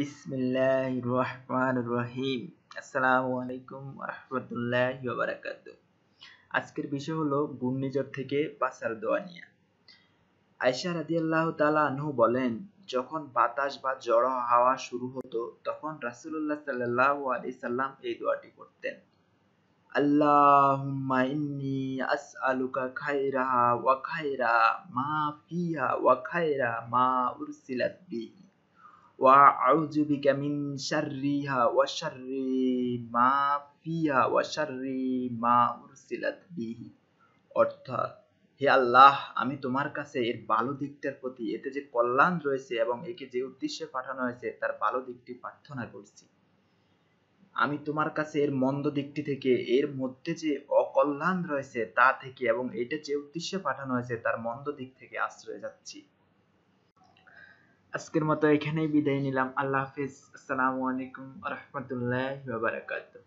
রহিম আসসালামু আলাইকুম আজকের বিষয় হলো ঘূর্ণিঝড় থেকে বাঁচার দোয়া নিয়ে আনহু বলেন যখন বাতাস বা জড় হাওয়া শুরু হতো তখন রাসুলুল্লাহ সাল্লাহ সাল্লাম এই দোয়াটি করতেন আল্লাহুম্মা ইন্নি আসআলুকা ওয়া খাইরা মা ওয়া খাইরা মা উরসিলাত বিহি وأعوذ بك من شرها وشر ما فيها وشر ما أرسلت به অর্থাৎ হে আল্লাহ আমি তোমার কাছে এর ভালো দিকটার প্রতি এতে যে কল্যাণ রয়েছে এবং একে যে উদ্দেশ্যে পাঠানো হয়েছে তার ভালো দিকটি প্রার্থনা করছি আমি তোমার কাছে এর মন্দ দিকটি থেকে এর মধ্যে যে অকল্যাণ রয়েছে তা থেকে এবং এটা যে উদ্দেশ্যে পাঠানো হয়েছে তার মন্দ দিক থেকে আশ্রয় যাচ্ছি আজকের মতো এখানেই বিদায় নিলাম আল্লাহ হাফিজ আসসালামু আলাইকুম রহমতুল্লাহ বারাকাতুহ